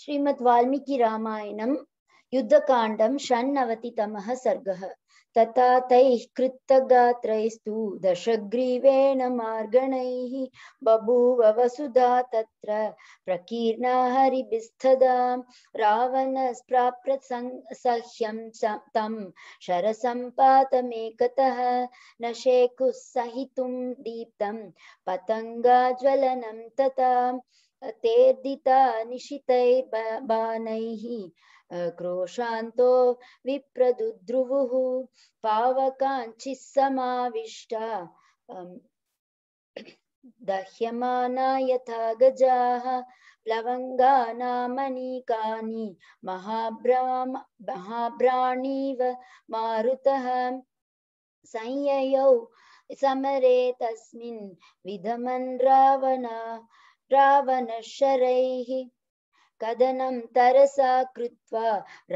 श्रीमद् वाल्मीकि रामायणं युद्धकाण्डं षण्णवतितमः सर्गः तथा तैः कृत्तगात्रैस्तु दशग्रीवेण मार्गणैः बभूव वसुधा तत्र प्रकीर्णा हरिभिस्तदा रावणस्प्राप्य सह्यं तं शरसम्पातमेकतः न शेकुः सहितुं दीप्तं पतङ्गाज्वलनं तथा तेर्दिता निशितैर्बाणैः क्रोशान्तो विप्रदुद्रुवुः पावकाञ्चिः समाविष्टा दह्यमाना यथा गजाः प्लवङ्गानामणिकानि महाब्रा महाब्राणीव मारुतः संययौ समरे तस्मिन् विधमन् रावण रावणशरैः कदनं तरसा कृत्वा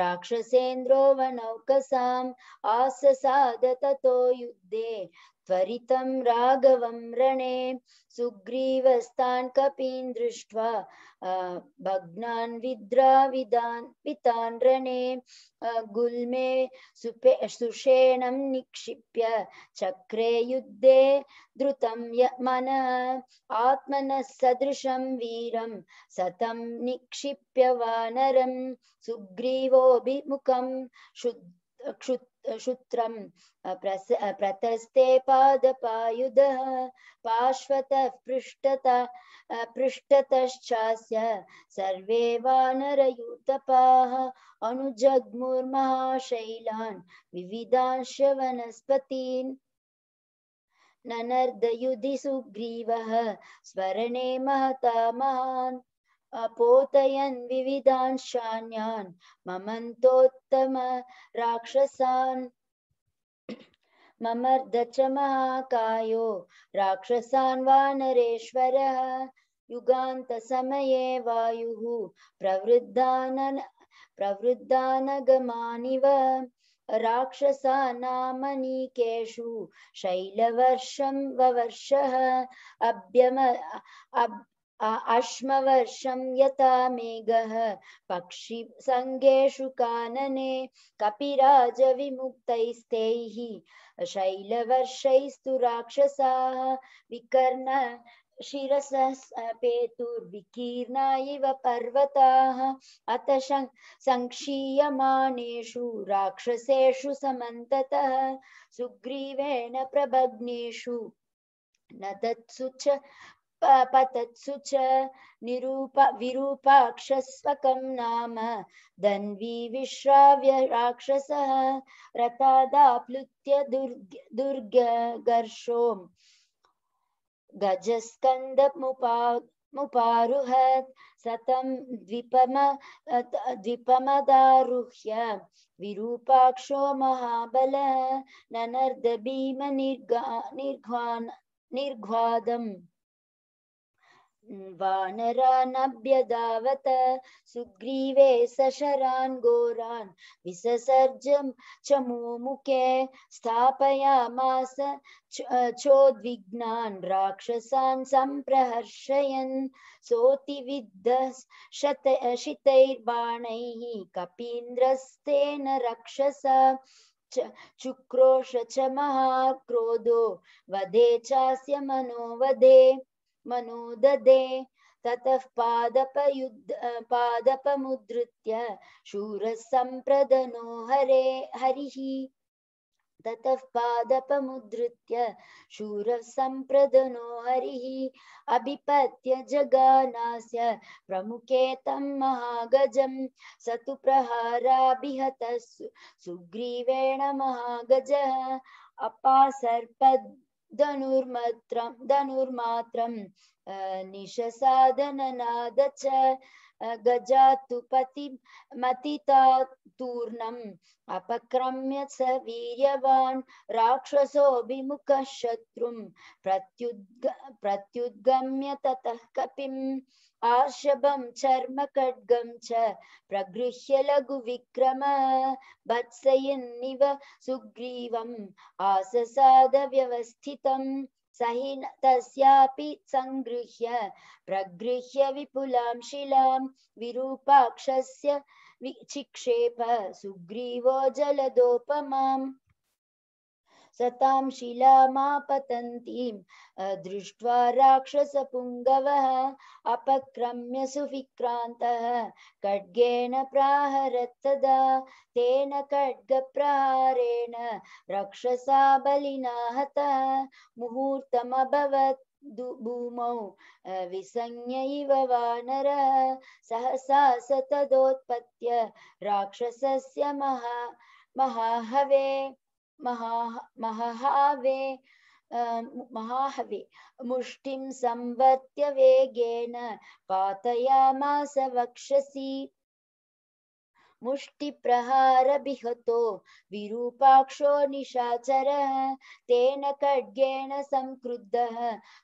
राक्षसेन्द्रो वनौकसाम् आससाद ततो युद्धे त्वरितं राघवं रणे सुग्रीवस्तान् कपीन् दृष्ट्वा भग्नान् विद्राविदान् पितान् रणे गुल्मे सुपे सुषेणं निक्षिप्य चक्रे युद्धे द्रुतं य मनः आत्मनः सदृशं वीरं सतं निक्षिप्य वानरं सुग्रीवोऽभिमुखं शुद्ध क्षुत्रं प्रस प्रतस्ते पादपायुधः पार्श्वतः पृष्ठतः पृष्ठतश्चास्य सर्वे वानरयूतपाः अनुजग्मुर्महाशैलान् विविधांश वनस्पतीन् ननर्दयुधि सुग्रीवः स्वरणे महता महान् अपोतयन् विविधान् शान्यान ममंतोत्तम राक्षसान ममर्द च महाकायो वानरेश्वर युगांत समये वायुः प्रवृद्धान प्रवृद्धानगमानिव राक्षसानामनीकेषु शैलवर्षं ववर्षः अभ्यम यता मेघ पक्षी संगेशु कानने कपिराजविमुक्तैस्तैः शैलवर्षैस्तु शैलवर्षस्तु विकर्ण शिरसः पेतुर्विकीर्णा इव पर्वता अत सङ्क्षीयमाणेषु राक्षसेशु समत सुग्रीवेण प्रभग्नेषु न तत्सु पतत्सुच निरूप विरूपाक्षस्वकं नाम दन्वी विश्राव्य राक्षसः रतादाप्लुत्य दुर्ग दुर्गर्षोम् गजस्कन्दमुपा मुपारुहत् सतं द्विपम द्विपमदारुह्य विरूपाक्षो महाबल ननर्द भीम भीमनिर्गा निर्घ्वान निर्घ्वादम् वानरानभ्यदावत सुग्रीवे सशरान् घोरान् विससर्जं च मुमुखे स्थापयामास चोद्विघ्नान् राक्षसान् सम्प्रहर्षयन् सोऽतिविद्ध शत शितैर्बाणैः कपीन्द्रस्तेन रक्षसा चुक्रोश च महाक्रोधो वधे चास्य मनोवधे मनो मनोददे ततः पादपयुद्ध पादपमुद्धृत्य शूरसम्प्रदनो हरे हरिः ततः पादपमुद्धृत्य शूरसम्प्रदनो हरिः अभिपत्य जगानास्य प्रमुखे तं महागजं स तु प्रहाराभिहतः सुग्रीवेण महागजः अपासर्पद् धनुर्मत्रं धनुर्मात्रं निशसाधननाद च गजातु पतिं मतितातूर्णम् अपक्रम्य स वीर्यवान् राक्षसोऽभिमुखः शत्रुं प्रत्युद्ग प्रत्युद्गम्य ततः कपिम् आशभं चर्म खड्गम च प्रगृह्य लघुविक्रम भत्सयन्निव सुग्रीवम् आससादव्यवस्थितम् सहि तस्यापि सङ्गृह्य प्रगृह्य विपुलां शिलां विरूपाक्षस्य विचिक्षेप सुग्रीवो जलदोपमाम् सतां शिलामापतन्तीं दृष्ट्वा राक्षसपुङ्गवः अपक्रम्य सुविक्रान्तः खड्गेन प्राहरत् तदा तेन खड्गप्रहारेण रक्षसा बलिना हतः मुहूर्तमभवत् भूमौ विसंज्ञ इव वानरः सहसा स तदोत्पत्य राक्षसस्य महा महाहवे महाहावे महाहवे मुष्टिं संवत्य वेगेन पातयामास वक्षसि मुष्टि प्रहार मुष्टिप्रहारभिहतो विरूपाक्षो निशाचर तेन खड्गेन संक्रुद्ध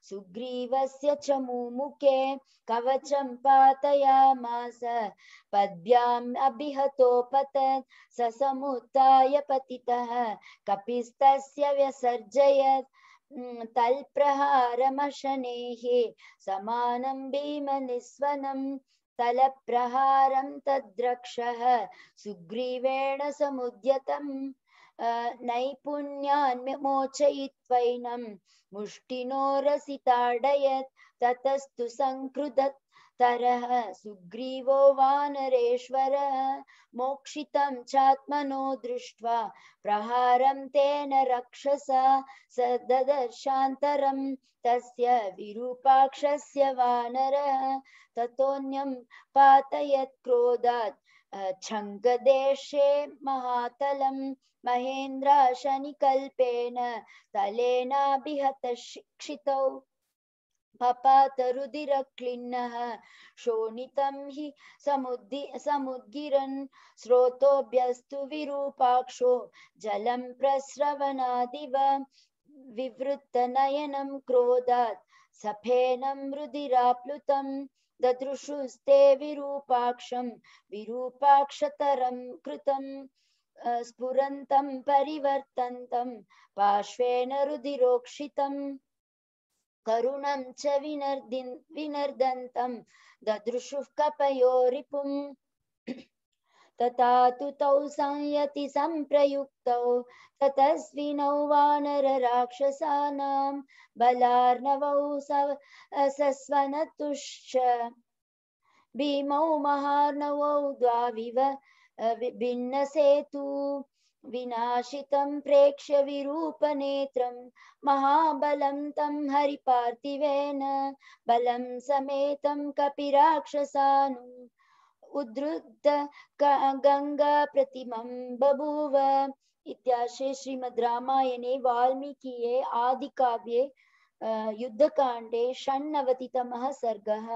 सुग्रीवस्य च मुमुखे कवचं पातयामास पद्भ्याम् अभिहतोपतत् स समुत्थाय पतितः कपिस्तस्य व्यसर्जयत् तल्प्रहारमशनेः समानं भीमनिस्वनं तलप्रहारं तद्रक्षः सुग्रीवेण समुद्यतम् नैपुण्यान् मोचयित्वैनं मुष्टिनो रसिताडयत् ततस्तु सङ्कृदत् तरः सुग्रीवो वानरेश्वरः मोक्षितं चात्मनो दृष्ट्वा प्रहारं तेन रक्षसा स ददर्शान्तरं तस्य विरूपाक्षस्य वानरः ततोऽन्यं पातयत् क्रोधात् छङ्गदेशे महातलं महेन्द्राशनिकल्पेन तलेनाभिहतशिक्षितौ पपातरुदिरक्लिन्नः शोणितं हि समुद्धि समुद्गिरन् स्रोतोभ्यस्तु विरूपाक्षो जलं प्रस्रवणादिव विवृत्तनयनं क्रोधात् सफेनं रुधिराप्लुतं ददृशुस्ते विरूपाक्षं विरूपाक्षतरं कृतम् स्फुरन्तं परिवर्तन्तं पार्श्वेन रुधिरोक्षितम् करुणं च विनर्दिन् विनर्दन्तं ददृशुः कपयो रिपुम् तथा तु तौ संयति सम्प्रयुक्तौ ततस्विनौ वानरराक्षसानां बलार्णवौ सस्वनतुश्च भीमौ महार्णवौ द्वाविव भिन्नसेतु विनाशितं प्रेक्ष्य विरूपनेत्रं महाबलं तं हरिपार्थिवेन बलं समेतं कपिराक्षसानुम् उद्धृत गङ्गाप्रतिमं बभूव इत्याशे श्रीमद्रामायणे वाल्मीकिये आदिकाव्ये युद्धकाण्डे षण्णवतितमः सर्गः